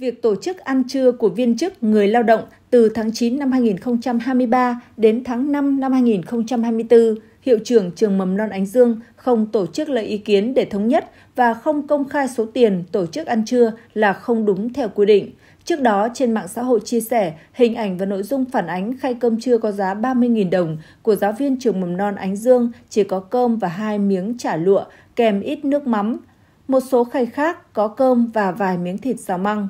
Việc tổ chức ăn trưa của viên chức người lao động từ tháng 9 năm 2023 đến tháng 5 năm 2024, Hiệu trưởng Trường Mầm non Ánh Dương không tổ chức lấy ý kiến để thống nhất và không công khai số tiền tổ chức ăn trưa là không đúng theo quy định. Trước đó, trên mạng xã hội chia sẻ hình ảnh và nội dung phản ánh khay cơm trưa có giá 30.000 đồng của giáo viên trường mầm non Ánh Dương chỉ có cơm và hai miếng chả lụa kèm ít nước mắm. Một số khay khác có cơm và vài miếng thịt xào măng.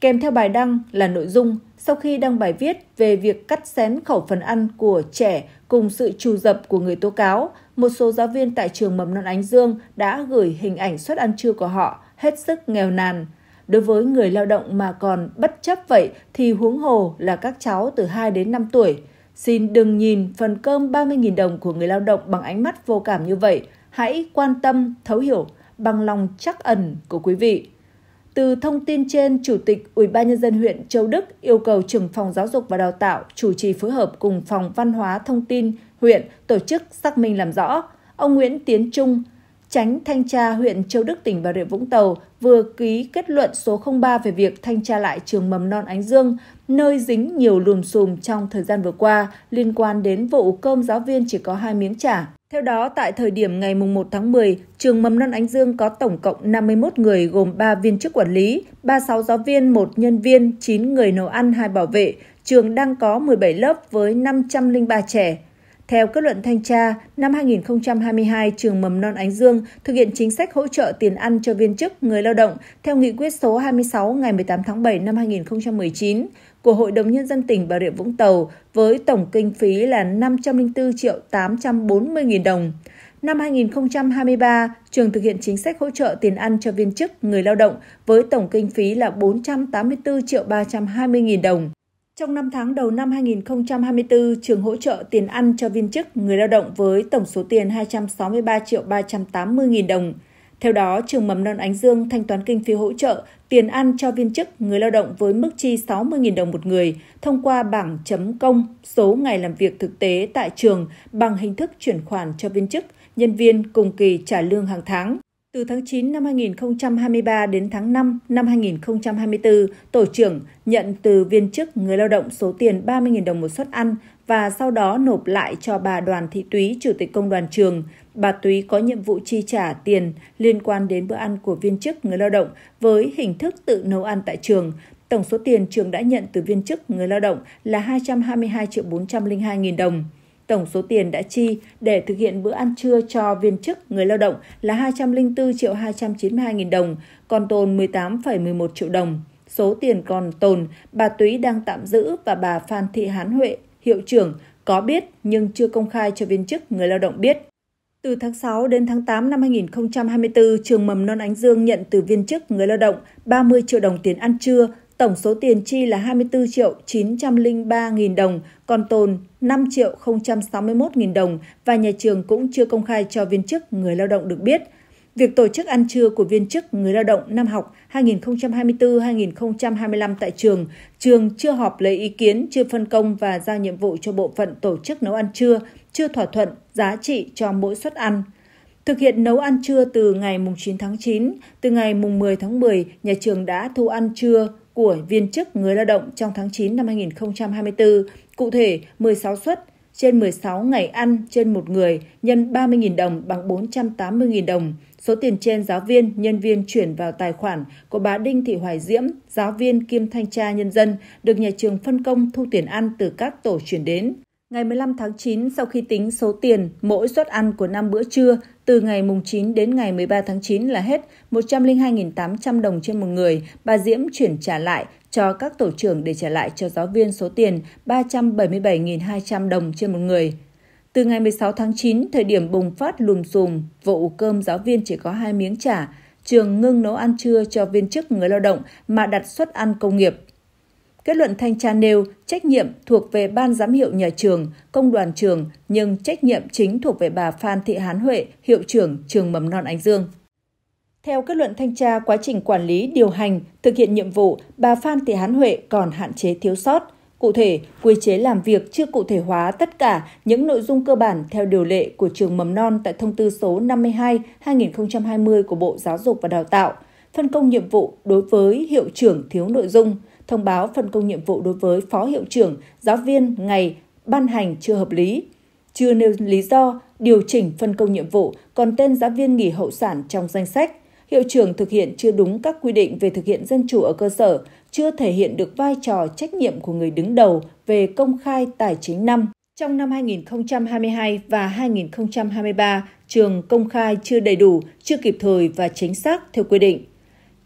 Kèm theo bài đăng là nội dung sau khi đăng bài viết về việc cắt xén khẩu phần ăn của trẻ cùng sự trù dập của người tố cáo, một số giáo viên tại trường mầm non Ánh Dương đã gửi hình ảnh suất ăn trưa của họ hết sức nghèo nàn. Đối với người lao động mà còn bất chấp vậy thì huống hồ là các cháu từ 2 đến 5 tuổi. Xin đừng nhìn phần cơm 30.000 đồng của người lao động bằng ánh mắt vô cảm như vậy. Hãy quan tâm, thấu hiểu bằng lòng chắc ẩn của quý vị. Từ thông tin trên, Chủ tịch UBND huyện Châu Đức yêu cầu trưởng phòng giáo dục và đào tạo chủ trì phối hợp cùng phòng văn hóa thông tin huyện tổ chức xác minh làm rõ. Ông Nguyễn Tiến Trung, Tránh thanh tra huyện Châu Đức tỉnh Bà Rịa Vũng Tàu vừa ký kết luận số 03 về việc thanh tra lại trường mầm non Ánh Dương, nơi dính nhiều lùm xùm trong thời gian vừa qua liên quan đến vụ cơm giáo viên chỉ có hai miếng trả. Theo đó, tại thời điểm ngày 1 tháng 10, trường mầm non Ánh Dương có tổng cộng 51 người gồm 3 viên chức quản lý, 36 giáo viên, 1 nhân viên, 9 người nấu ăn, 2 bảo vệ. Trường đang có 17 lớp với 503 trẻ. Theo kết luận thanh tra, năm 2022, trường Mầm non Ánh Dương thực hiện chính sách hỗ trợ tiền ăn cho viên chức, người lao động theo nghị quyết số 26 ngày 18 tháng 7 năm 2019 của Hội đồng Nhân dân tỉnh Bà Rịa Vũng Tàu với tổng kinh phí là 504 triệu 840 nghìn đồng. Năm 2023, trường thực hiện chính sách hỗ trợ tiền ăn cho viên chức, người lao động với tổng kinh phí là 484 triệu 320 nghìn đồng. Trong 5 tháng đầu năm 2024, trường hỗ trợ tiền ăn cho viên chức, người lao động với tổng số tiền 263 triệu 380 nghìn đồng. Theo đó, trường mầm non Ánh Dương thanh toán kinh phí hỗ trợ tiền ăn cho viên chức, người lao động với mức chi 60.000 đồng một người thông qua bảng chấm công số ngày làm việc thực tế tại trường bằng hình thức chuyển khoản cho viên chức, nhân viên cùng kỳ trả lương hàng tháng. Từ tháng 9 năm 2023 đến tháng 5 năm 2024, tổ trưởng nhận từ viên chức người lao động số tiền 30.000 đồng một suất ăn và sau đó nộp lại cho bà Đoàn Thị Túy, Chủ tịch Công đoàn trường. Bà Túy có nhiệm vụ chi trả tiền liên quan đến bữa ăn của viên chức người lao động với hình thức tự nấu ăn tại trường. Tổng số tiền trường đã nhận từ viên chức người lao động là 222 triệu 402 nghìn đồng tổng số tiền đã chi để thực hiện bữa ăn trưa cho viên chức người lao động là 204 triệu 292 nghìn đồng, còn tồn 18,11 triệu đồng. Số tiền còn tồn, bà Túy đang tạm giữ và bà Phan Thị Hán Huệ, hiệu trưởng, có biết nhưng chưa công khai cho viên chức người lao động biết. Từ tháng 6 đến tháng 8 năm 2024, trường mầm non Ánh Dương nhận từ viên chức người lao động 30 triệu đồng tiền ăn trưa, tổng số tiền chi là 24 triệu 903 nghìn đồng, còn tồn 5 triệu 061 nghìn đồng và nhà trường cũng chưa công khai cho viên chức người lao động được biết. Việc tổ chức ăn trưa của viên chức người lao động năm học 2024-2025 tại trường, trường chưa họp lấy ý kiến, chưa phân công và giao nhiệm vụ cho bộ phận tổ chức nấu ăn trưa, chưa thỏa thuận giá trị cho mỗi suất ăn. Thực hiện nấu ăn trưa từ ngày 9 tháng 9, từ ngày 10 tháng 10, nhà trường đã thu ăn trưa của viên chức người lao động trong tháng 9 năm 2024 Cụ thể, 16 suất trên 16 ngày ăn trên một người nhân 30.000 đồng bằng 480.000 đồng. Số tiền trên giáo viên, nhân viên chuyển vào tài khoản của bà Đinh Thị Hoài Diễm, giáo viên kiêm thanh tra nhân dân, được nhà trường phân công thu tiền ăn từ các tổ chuyển đến. Ngày 15 tháng 9, sau khi tính số tiền mỗi suất ăn của năm bữa trưa, từ ngày mùng 9 đến ngày 13 tháng 9 là hết 102.800 đồng trên một người, bà Diễm chuyển trả lại cho các tổ trưởng để trả lại cho giáo viên số tiền 377.200 đồng trên một người. Từ ngày 16 tháng 9, thời điểm bùng phát lùm xùm, vụ cơm giáo viên chỉ có hai miếng trả, trường ngưng nấu ăn trưa cho viên chức người lao động mà đặt suất ăn công nghiệp Kết luận thanh tra nêu trách nhiệm thuộc về ban giám hiệu nhà trường, công đoàn trường, nhưng trách nhiệm chính thuộc về bà Phan Thị Hán Huệ, hiệu trưởng trường mầm non Ánh Dương. Theo kết luận thanh tra, quá trình quản lý, điều hành, thực hiện nhiệm vụ, bà Phan Thị Hán Huệ còn hạn chế thiếu sót. Cụ thể, quy chế làm việc chưa cụ thể hóa tất cả những nội dung cơ bản theo điều lệ của trường mầm non tại thông tư số 52-2020 của Bộ Giáo dục và Đào tạo, phân công nhiệm vụ đối với hiệu trưởng thiếu nội dung – thông báo phân công nhiệm vụ đối với phó hiệu trưởng, giáo viên ngày ban hành chưa hợp lý, chưa nêu lý do điều chỉnh phân công nhiệm vụ, còn tên giáo viên nghỉ hậu sản trong danh sách. Hiệu trưởng thực hiện chưa đúng các quy định về thực hiện dân chủ ở cơ sở, chưa thể hiện được vai trò trách nhiệm của người đứng đầu về công khai tài chính năm. Trong năm 2022 và 2023, trường công khai chưa đầy đủ, chưa kịp thời và chính xác theo quy định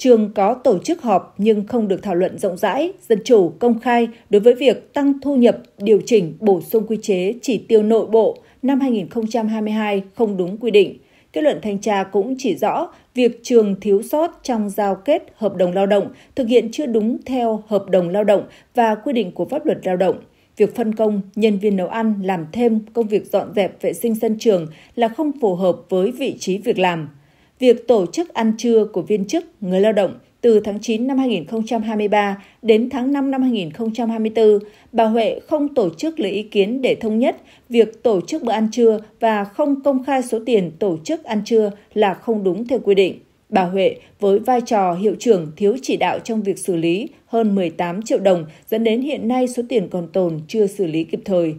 trường có tổ chức họp nhưng không được thảo luận rộng rãi, dân chủ, công khai đối với việc tăng thu nhập, điều chỉnh, bổ sung quy chế chỉ tiêu nội bộ năm 2022 không đúng quy định. Kết luận thanh tra cũng chỉ rõ việc trường thiếu sót trong giao kết hợp đồng lao động, thực hiện chưa đúng theo hợp đồng lao động và quy định của pháp luật lao động. Việc phân công nhân viên nấu ăn làm thêm công việc dọn dẹp vệ sinh sân trường là không phù hợp với vị trí việc làm việc tổ chức ăn trưa của viên chức, người lao động từ tháng 9 năm 2023 đến tháng 5 năm 2024, bà Huệ không tổ chức lấy ý kiến để thống nhất việc tổ chức bữa ăn trưa và không công khai số tiền tổ chức ăn trưa là không đúng theo quy định. Bà Huệ với vai trò hiệu trưởng thiếu chỉ đạo trong việc xử lý hơn 18 triệu đồng dẫn đến hiện nay số tiền còn tồn chưa xử lý kịp thời.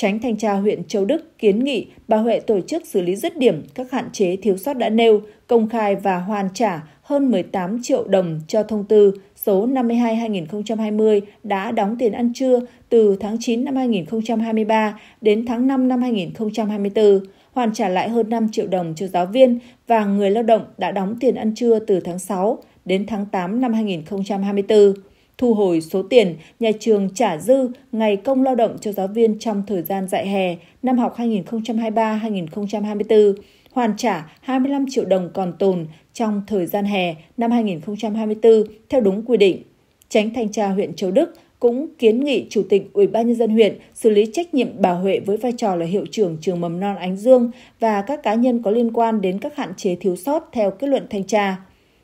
Tránh thanh tra huyện Châu Đức kiến nghị bà Huệ tổ chức xử lý dứt điểm các hạn chế thiếu sót đã nêu, công khai và hoàn trả hơn 18 triệu đồng cho thông tư số 52-2020 đã đóng tiền ăn trưa từ tháng 9 năm 2023 đến tháng 5 năm 2024, hoàn trả lại hơn 5 triệu đồng cho giáo viên và người lao động đã đóng tiền ăn trưa từ tháng 6 đến tháng 8 năm 2024 thu hồi số tiền nhà trường trả dư ngày công lao động cho giáo viên trong thời gian dạy hè năm học 2023-2024, hoàn trả 25 triệu đồng còn tồn trong thời gian hè năm 2024 theo đúng quy định. Tránh thanh tra huyện Châu Đức cũng kiến nghị chủ tịch Ủy ban nhân dân huyện xử lý trách nhiệm bà Huệ với vai trò là hiệu trưởng trường mầm non Ánh Dương và các cá nhân có liên quan đến các hạn chế thiếu sót theo kết luận thanh tra.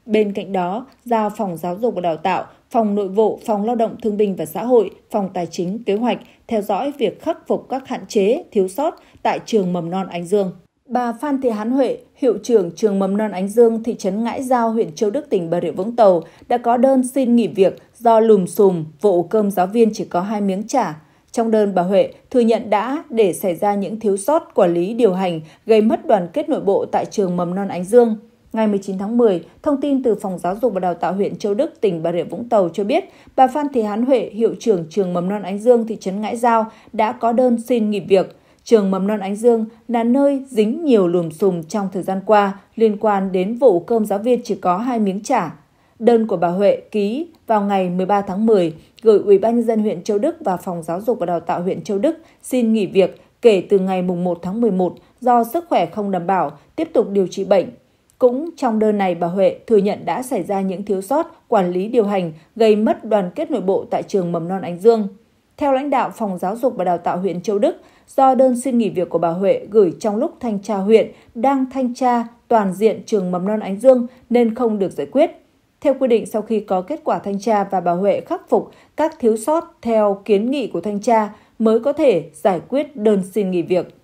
Bên cạnh đó, giao phòng giáo dục và đào tạo, phòng nội vụ, phòng lao động thương binh và xã hội, phòng tài chính, kế hoạch theo dõi việc khắc phục các hạn chế, thiếu sót tại trường mầm non Ánh Dương. Bà Phan Thị Hán Huệ, hiệu trưởng trường mầm non Ánh Dương, thị trấn Ngãi Giao, huyện Châu Đức, tỉnh Bà Rịa Vũng Tàu đã có đơn xin nghỉ việc do lùm xùm vụ cơm giáo viên chỉ có hai miếng trả. Trong đơn bà Huệ thừa nhận đã để xảy ra những thiếu sót quản lý điều hành gây mất đoàn kết nội bộ tại trường mầm non Ánh Dương. Ngày 19 tháng 10, thông tin từ Phòng Giáo dục và Đào tạo huyện Châu Đức, tỉnh Bà Rịa Vũng Tàu cho biết, bà Phan Thị Hán Huệ, hiệu trưởng trường Mầm non Ánh Dương thị trấn Ngãi Giao đã có đơn xin nghỉ việc. Trường Mầm non Ánh Dương là nơi dính nhiều lùm xùm trong thời gian qua liên quan đến vụ cơm giáo viên chỉ có hai miếng trả. Đơn của bà Huệ ký vào ngày 13 tháng 10 gửi Ủy ban nhân dân huyện Châu Đức và Phòng Giáo dục và Đào tạo huyện Châu Đức xin nghỉ việc kể từ ngày mùng 1 tháng 11 do sức khỏe không đảm bảo, tiếp tục điều trị bệnh cũng trong đơn này, bà Huệ thừa nhận đã xảy ra những thiếu sót, quản lý điều hành gây mất đoàn kết nội bộ tại trường mầm non Ánh Dương. Theo lãnh đạo Phòng Giáo dục và Đào tạo huyện Châu Đức, do đơn xin nghỉ việc của bà Huệ gửi trong lúc thanh tra huyện đang thanh tra toàn diện trường mầm non Ánh Dương nên không được giải quyết. Theo quy định, sau khi có kết quả thanh tra và bà Huệ khắc phục các thiếu sót theo kiến nghị của thanh tra mới có thể giải quyết đơn xin nghỉ việc.